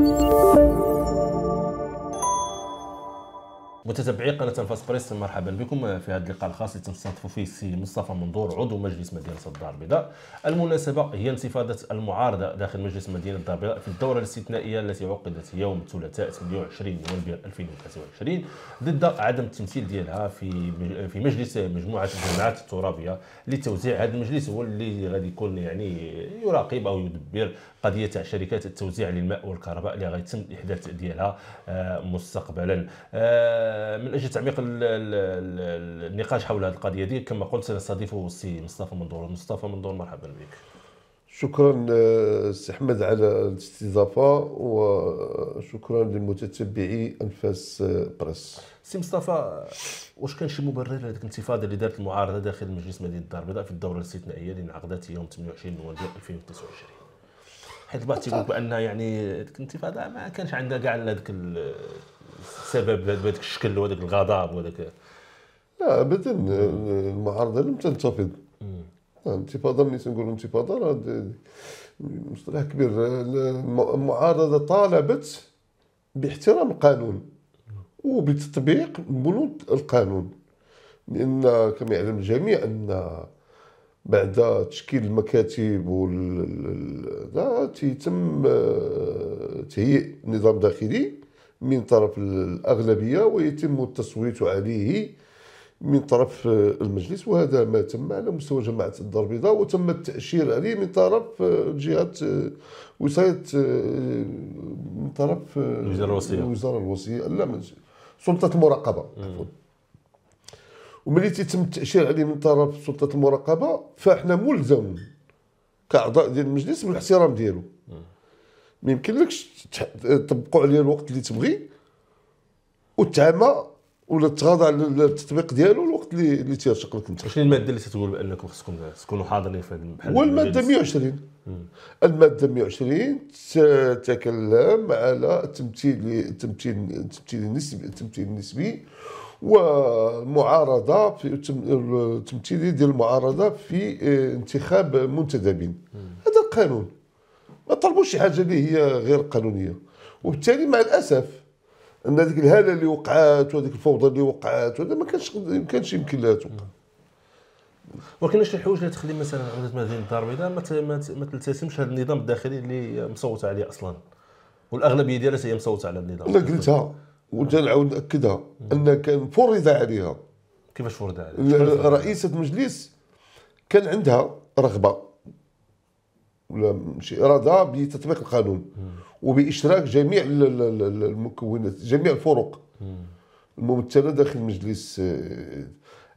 Thank you. متتبعي قناه الفاس بريس مرحبا بكم في هذا اللقاء الخاص اللي تنستضيف فيه السي مصطفى منظور عضو مجلس مدينه الدار البيضاء المناسبه هي انتفاضه المعارضه داخل مجلس مدينه الدار البيضاء في الدوره الاستثنائيه التي عقدت يوم الثلاثاء 28 نوفمبر 2023 ضد عدم التمثيل ديالها في في مجلس مجموعه الجماعات الترابيه لتوزيع هذا المجلس هو اللي غادي يكون يعني يراقب او يدبر قضيه تاع شركات التوزيع للماء والكهرباء اللي غيتم الاحداث ديالها آه، مستقبلا آه، من اجل تعميق النقاش حول هذه القضيه دي كما قلت سنستضيف السي مصطفى منظور مصطفى منظور مرحبا بك شكرا آه، سي احمد على الاستضافه وشكرا لمتتبعي انفاس آه، بريس سي مصطفى واش كان شي مبرر لهذيك الانتفاضه اللي دارت المعارضه داخل مجلس مدينه الدار البيضاء في الدوره الاستثنائيه اللي انعقدت يوم 28 نوفمبر 2029 حيت بغات تيقول بان يعني ديك الانتفاضه ما كانش عندها كاع هذاك السبب بهذاك الشكل وهذاك الغضب وهذاك لا ابدا المعارضه لم تنتفض الانتفاضه ملي تنقولوا انتفاضه راه مصطلح كبير المعارضه طالبت باحترام القانون وبتطبيق بنود القانون لان كما يعلم الجميع ان بعد تشكيل المكاتب وال تيتم آه، تهيئ نظام داخلي من طرف الاغلبيه ويتم التصويت عليه من طرف آه، المجلس وهذا ما تم على مستوى جماعه الدار البيضاء وتم التاشير عليه من طرف آه، جهات وصايه من طرف الوزاره الوصيه الوزاره الوصيه لا سلطه المراقبه عفوا وملي تيتم التاشير عليه من طرف سلطه المراقبه فاحنا ملزم كاعضاء ديال المجلس بالاحترام ديالو ما يمكنلكش تطبقوا عليه الوقت اللي تبغي وتعمى ولا تغاضى على التطبيق ديالو الوقت اللي اللي تيرشق لك انت. شنو الماده اللي تتقول بانكم خصكم تكونوا حاضرين في هذا البحث؟ هو الماده 120 الماده 120 تتكلم على التمثيل التمثيل التمثيل النسبي التمثيل النسبي والمعارضه في تمثيل ديال المعارضه في آه، انتخاب منتدبين هذا القانون ما طلبوش شي حاجه اللي هي غير قانونيه وبالتالي مع الاسف ان هذيك الهاله اللي وقعات وهذيك الفوضى اللي وقعات وهذا ما كانش ما كانش يمكن لها توقع ولكن شي حوايج اللي تخلي مثلا عوده مدينه الدار البيضاء ما تلتزمش هذا النظام الداخلي اللي مصوت عليه اصلا والاغلبيه ديالها هي مصوته على النظام انا قلتها نعاود ناكدها ان كان فرض عليها كيفاش فرض عليها؟ رئيسه المجلس كان عندها رغبه ولا شي اراده بتطبيق القانون وباشراك جميع المكونات جميع الفرق الممثله داخل المجلس آه،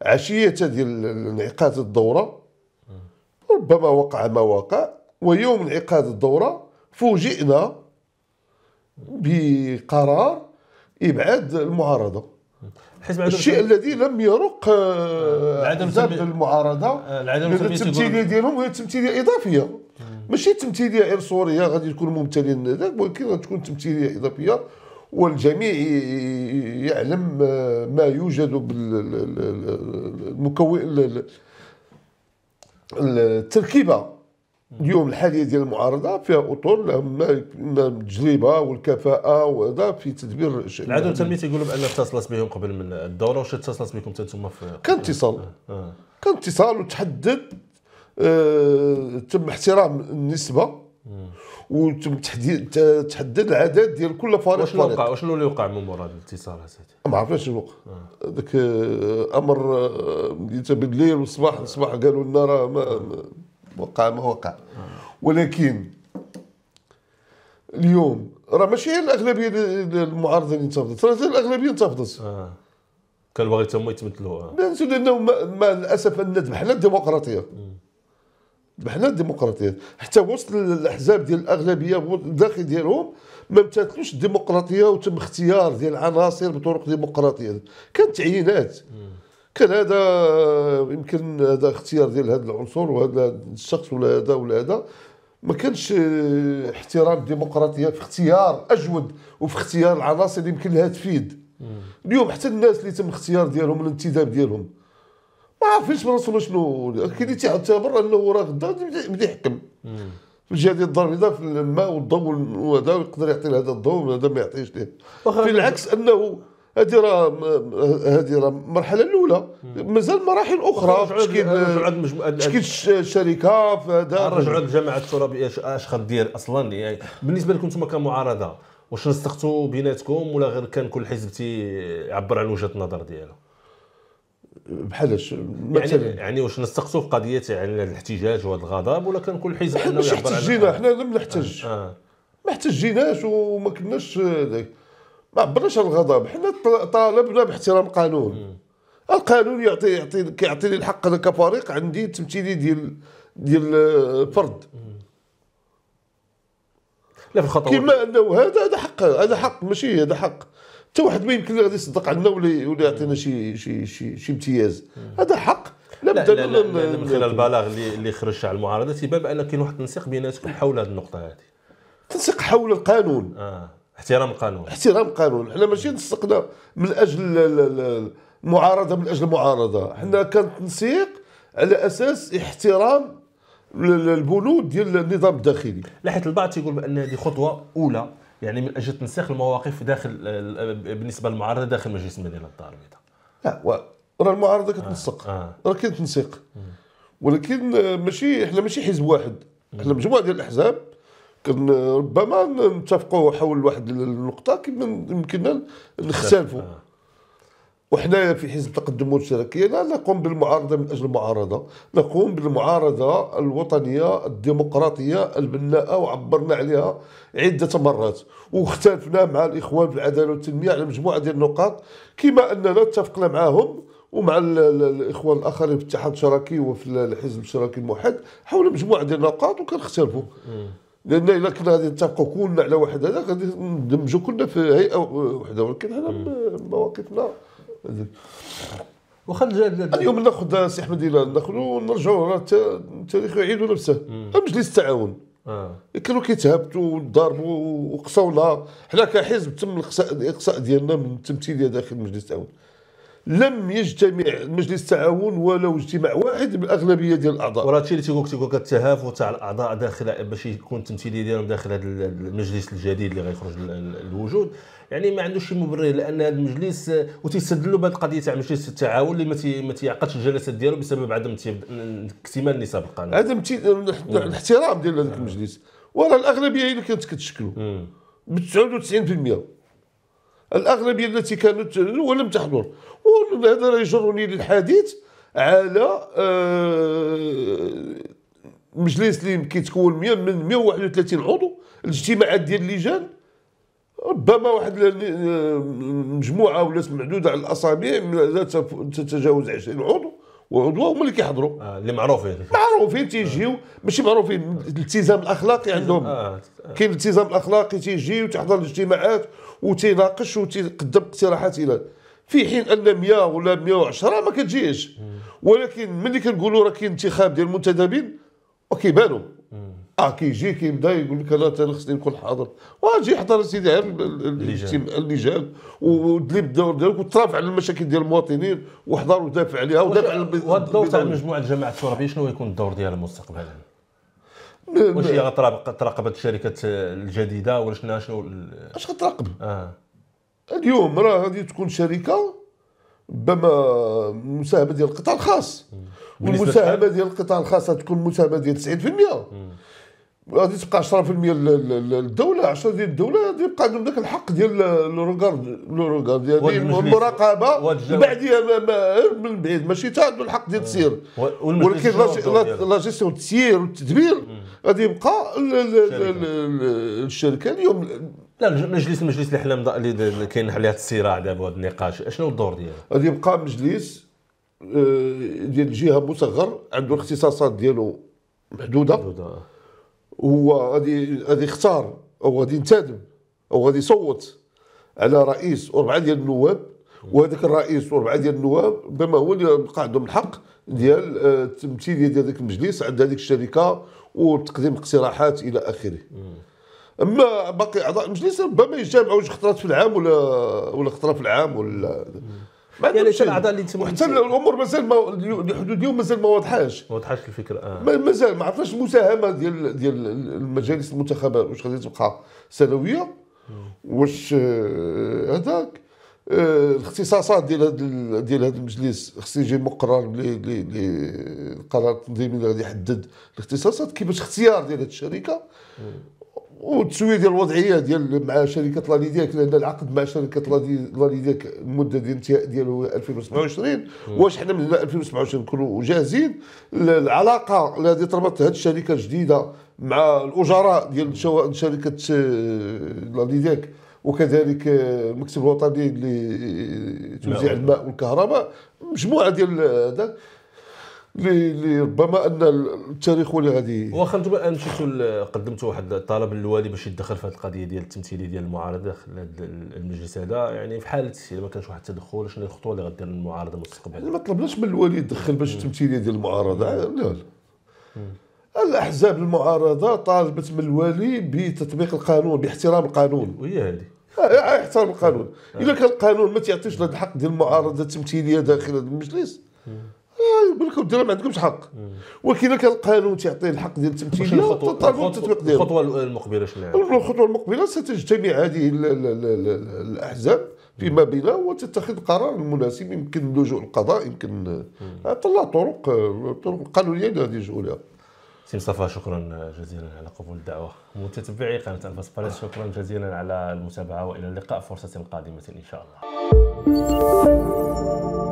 عشيه ديال انعقاد الدوره ربما وقع ما وقع ويوم انعقاد الدوره فوجئنا بقرار يبعد المعارضه الشيء الذي لم يرق آه، آه، عدم المعارضه آه، التمثيليه ديالهم هي تمثيليه اضافيه ماشي تمثيليه غير صوريه غادي تكون ممتلين ذاك ولكن غتكون تمثيليه اضافيه والجميع يعلم ما يوجد بالمكون التركيبه اليوم الحاليه ديال المعارضه فيها اطر ما التجربه والكفاءه وهذا في تدبير الشيء العدو التنميه تيقولوا بان اتصلت بهم قبل من الدوره واش اتصلت بكم انتم في كان اتصال آه. آه. كان اتصال وتحدد آه تم احترام النسبه وتم تحديد تحدد العدد ديال كل فريق واش وقع وشنو اللي وقع من وراء الاتصال اسيدي؟ ما عرفناش شنو وقع آه. هذاك آه، امر بالليل والصباح الصباح قالوا لنا راه ما, وقع ما وقع ولكن اليوم راه ماشي هي الاغلبيه المعارضه اللي انتفضت راه الاغلبيه انتفضت آه. كان باغي تما يتمثلوا آه. لانه مع الاسف ان ذبحنا الديمقراطيه ذبحنا الديمقراطيه حتى وسط الاحزاب ديال الاغلبيه الداخل ديالهم ما امتثلوش الديمقراطيه وتم اختيار ديال العناصر بطرق ديمقراطيه كانت تعيينات كان هذا يمكن هذا اختيار ديال هذا العنصر وهذا الشخص ولا هذا ولا هذا ما كانش احترام الديمقراطيه في اختيار اجود وفي اختيار العناصر اللي يمكن لها تفيد اليوم حتى الناس اللي تم اختيار ديالهم الانتداب ديالهم ما عارفينش براسهم شنو كاين اللي تيعتبر انه راه غدا بدا يحكم في الجهه ديال الدار البيضاء في الماء والضوء وهذا يقدر يعطي لهذا الضوء وهذا ما يعطيش ليه في العكس انه هذه راه هذه راه المرحله الاولى مازال مراحل اخرى تشكيل تشكيل الشركه في هذا نرجعوا آه، للجماعه الترابيه اش غدير اصلا يعني بالنسبه لكم انتم كمعارضه واش نسقتوا بيناتكم ولا غير كان كل حزب تيعبر عن وجهه النظر ديالو بحالاش يعني يعني واش نسقتوا في قضيه يعني الاحتجاج وهذا الغضب ولا كان كل حزب حنا ماشي احتجينا احنا لم نحتج آه. آه. ما احتجيناش وما كناش ذاك ما عبرناش على الغضب حنا طالبنا باحترام القانون القانون يعطي يعطي كيعطيني الحق انا كفريق عندي تمثيلي ديال ديال الفرد آه، لا في الخطوات كما انه هذا هذا حق هذا حق ماشي هذا حق حتى واحد ما يمكن غادي يصدق عنا ولا ولا يعطينا شي شي شي شي امتياز هذا حق لا لا, لا, لا, لا من خلال البلاغ اللي اللي خرج على المعارضه تيبان بان كاين واحد التنسيق بيناتكم حول هذه النقطه هذه تنسيق حول القانون آه. احترام القانون احترام القانون حنا ماشي نسقنا من اجل المعارضه من اجل المعارضه حنا كان تنسيق على اساس احترام البنود ديال النظام الداخلي لا البعض تيقول بان هذه خطوه اولى يعني من اجل تنسيق المواقف داخل بالنسبه للمعارضه داخل مجلس المدينه الدار البيضاء لا راه المعارضه كتنسق آه. آه. راه كاين تنسيق ولكن آه، ماشي حنا ماشي حزب واحد حنا مجموعه ديال الاحزاب ربما نتفقوا حول واحد النقطه كما يمكننا نختلفوا آه. وحنايا في حزب التقدم والاشتراكيه لا نقوم بالمعارضه من اجل المعارضه نقوم بالمعارضه الوطنيه الديمقراطيه البناءه وعبرنا عليها عده مرات واختلفنا مع الاخوان في العداله والتنميه على مجموعه ديال النقاط كما اننا اتفقنا معهم ومع الاخوان الاخرين في الاتحاد الشراكي وفي الحزب الشراكي الموحد حول مجموعه ديال النقاط وكنختلفوا لان الا كنا غادي نتفقوا كلنا على واحد هذا غادي ندمجوا كلنا في هيئه وحده ولكن حنا مواقفنا واخا اليوم ناخذ سي احمد الى ناخذو ونرجعوا التاريخ يعيدوا نفسه مجلس التعاون آه. كانوا كيتهابطوا وضاربوا وقصونا حنا كحزب تم الاقصاء ديالنا من التمثيليه داخل مجلس التعاون لم يجتمع مجلس التعاون ولو اجتماع واحد بالاغلبيه ديال الاعضاء وراه هادشي اللي تيقول تيقول التهافت تاع الاعضاء داخل باش يكون التمثيليه ديالهم داخل هذا المجلس الجديد اللي غيخرج الوجود يعني ما عندوش شي مبرر لان هذا المجلس وتيستدلوا بهذه القضيه تاع مجلس التعاون اللي ما تيعقدش الجلسات ديالو بسبب عدم اكتمال نصاب القانون عدم الاحترام ديال هذاك المجلس وراه الاغلبيه هي اللي كانت كتشكلوا ب 99% الاغلبيه التي كانت ولم تحضر وهذا يجرني للحديث على آه، مجلس اللي كيتكون من 131 عضو الاجتماعات ديال اللجان ربما واحد آه، مجموعه ولا معدوده على الاصابع لا تتجاوز 20 عضو وعضو هما اللي كيحضروا آه اللي معروفين معروفين تيجيو آه. ماشي معروفين الالتزام الاخلاقي عندهم آه. آه. كاين الالتزام الاخلاقي تيجي وتحضر الاجتماعات وتيناقش وتيقدم اقتراحات الى في حين ان 100 ولا 110 ما كتجيش ولكن ملي كنقولوا راه كاين انتخاب ديال المنتدبين وكيبانوا اه كيجي كيبدا يقول لك انا انا خصني نكون حاضر واجي حضر سيدي عام اللجان ودلي بالدور ديالك وترافع على المشاكل ديال المواطنين وحضر ودافع عليها ودافع على الدور تاع مجموعه الجماعات الشعراء شنو يكون الدور ديالها مستقبلا؟ واش هي غتراقب الشركه الجديده ولا شنو شنو اش غتراقب؟ اه اليوم راه غادي تكون شركه بما مساهمه ديال القطاع الخاص والمساهمه ديال القطاع الخاص تكون مساهمه ديال 90% غادي تبقى 10% للدوله 10 ديال الدوله غادي يبقى عندهم ذاك الحق ديال لو لوغارد ديال المراقبه من من بعيد ماشي حتى عنده الحق ديال التسيير ولكن لا جيستيون التسيير والتدبير غادي يبقى الشركه اليوم لا مجلس مجلس الاحلام اللي كاين عليها الصراع دابا هذا النقاش شنو الدور ديالو؟ غادي يبقى مجلس آه، ديال جهه مصغر عنده الاختصاصات ديالو محدوده محدوده هو غادي غادي يختار او غادي ينتدب او غادي يصوت على رئيس وربعه ديال النواب وهذاك الرئيس وربعه ديال النواب بما هو اللي بقى عندهم الحق ديال آه، التمثيليه ديال ذاك المجلس عند هذيك الشركه وتقديم اقتراحات الى اخره اما باقي اعضاء المجلس ربما يجتمعوا جوج خطرات في العام ولا ولا خطره في العام ولا مم. يعني الاعضاء اللي تسموا حتى الامور مازال ما الحدود اليوم مازال ما واضحاش ما واضحاش الفكره اه مازال ما عرفناش المساهمه ديال ديال المجالس المنتخبه واش غادي تبقى سنويه واش آه، هذاك آه، الاختصاصات ديال هذا ديال هذا المجلس خص يجي مقرر للقرار التنظيمي اللي غادي يحدد الاختصاصات كيفاش اختيار ديال هذه الشركه والتسويه ديال الوضعيه ديال مع شركه لاليدياك لان العقد مع شركه لاليدياك المده ديال الانتهاء ديالو 2027 واش حنا من 2027 نكونوا جاهزين العلاقه التي تربط هذه الشركه الجديده مع الاجراء ديال شركه لاليدياك آه، وكذلك آه، المكتب الوطني لتوزيع الماء والكهرباء مجموعه ديال آه، هذا اللي ربما ان التاريخ هو اللي غادي واخا انتم الان مشيتوا قدمتوا واحد الطلب للوالي باش يتدخل في هذه القضيه ديال التمثيليه ديال المعارضه داخل المجلس هذا يعني في حاله الا ما كانش واحد التدخل شنو الخطوه اللي غدير المعارضه مستقبلا يعني ما طلبناش من الوالي يتدخل باش التمثيليه ديال المعارضه لا لا الاحزاب المعارضه طالبت من الوالي بتطبيق القانون باحترام القانون وهي هذه آه، آه، احترام القانون اذا آه. كان القانون ما تيعطيش الحق ديال المعارضه التمثيليه داخل المجلس يقول لك ما عندكمش حق ولكن كان القانون تيعطي الحق ديال التمثيل طالبوا التطبيق ديالو الخطوه المقبله شنو هي؟ يعني؟ الخطوه المقبله ستجتمع هذه الاحزاب فيما بينها وتتخذ قرار مناسب يمكن اللجوء القضاء يمكن طلع طرق الطرق القانونيه اللي غادي لها سي مصطفى شكرا جزيلا على قبول الدعوه متتبعي قناه أنفاس باريس شكرا جزيلا على المتابعه والى اللقاء فرصه قادمه ان شاء الله